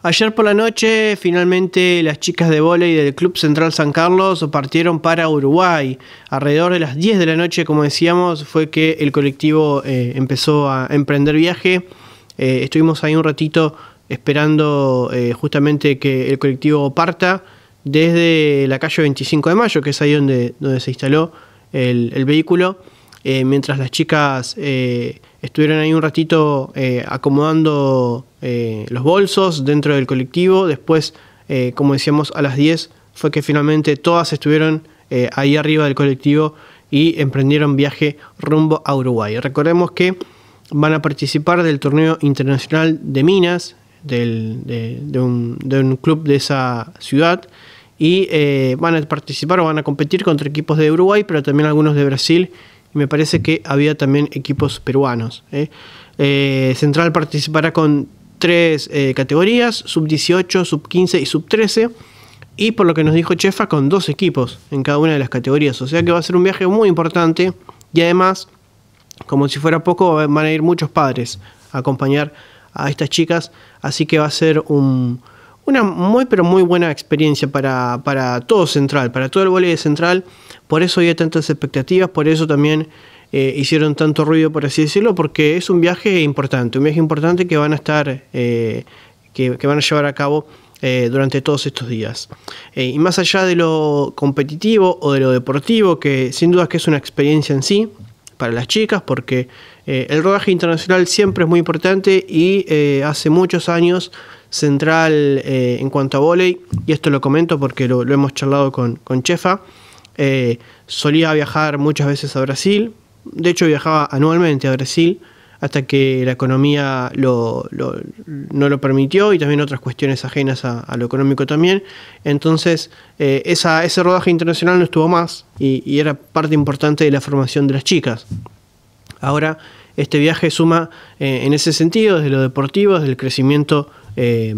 Ayer por la noche, finalmente las chicas de volei del Club Central San Carlos partieron para Uruguay. Alrededor de las 10 de la noche, como decíamos, fue que el colectivo eh, empezó a emprender viaje. Eh, estuvimos ahí un ratito esperando eh, justamente que el colectivo parta desde la calle 25 de Mayo, que es ahí donde, se instaló el vehículo. Eh, mientras las chicas eh, estuvieron ahí un ratito eh, acomodando los bolsos dentro del colectivo. Después, como decíamos, a las 10 fue que finalmente todas estuvieron ahí arriba del colectivo y emprendieron viaje rumbo a Uruguay. Recordemos que van a participar del torneo internacional de minas del, de, de, un, club de esa ciudad y van a participar o van a competir contra equipos de Uruguay, pero también algunos de Brasil me parece que había también equipos peruanos. ¿eh? Eh, Central participará con tres eh, categorías, sub 18, sub 15 y sub 13. Y por lo que nos dijo Chefa, con dos equipos en cada una de las categorías. O sea que va a ser un viaje muy importante. Y además, como si fuera poco, van a ir muchos padres a acompañar a estas chicas. Así que va a ser un, una muy pero muy buena experiencia para, todo Central, para todo el voleibol de Central. Por eso había tantas expectativas, por eso también eh, hicieron tanto ruido, por así decirlo, porque es un viaje importante, un viaje importante que van a estar, eh, que, van a llevar a cabo eh, durante todos estos días. y más allá de lo competitivo o de lo deportivo, que sin duda que es una experiencia en sí para las chicas, porque eh, el rodaje internacional siempre es muy importante y eh, hace muchos años Central eh, en cuanto a volei, y esto lo comento porque lo, hemos charlado con, con Chefa, solía viajar muchas veces a Brasil, de hecho viajaba anualmente a Brasil hasta que la economía no lo permitió y también otras cuestiones ajenas a, lo económico también. Entonces, ese rodaje internacional no estuvo más y, era parte importante de la formación de las chicas. Ahora, este viaje suma eh, en ese sentido, desde lo deportivo, desde el crecimiento eh,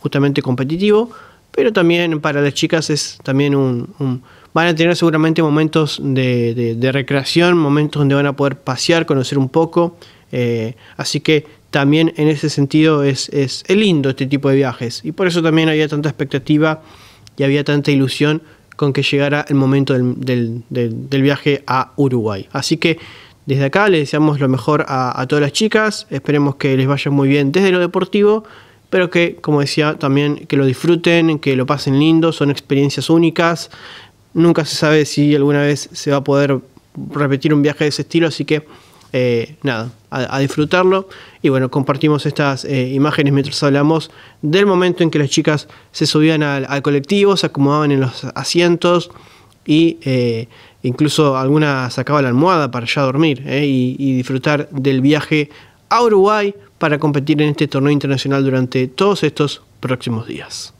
justamente competitivo, pero también para las chicas es también un, van a tener seguramente momentos de, recreación, momentos donde van a poder pasear, conocer un poco. Eh, así que también en ese sentido es, lindo este tipo de viajes. Y por eso también había tanta expectativa y había tanta ilusión con que llegara el momento del, del viaje a Uruguay. Así que desde acá le deseamos lo mejor a, todas las chicas, esperemos que les vaya muy bien desde lo deportivo, pero que, como decía, también que lo disfruten, que lo pasen lindo, son experiencias únicas, nunca se sabe si alguna vez se va a poder repetir un viaje de ese estilo, así que eh, nada, a, disfrutarlo. Y bueno, compartimos estas eh, imágenes mientras hablamos del momento en que las chicas se subían al, al colectivo, se acomodaban en los asientos, y eh, incluso alguna sacaba la almohada para ya dormir eh, y, disfrutar del viaje a Uruguay para competir en este torneo internacional durante todos estos próximos días.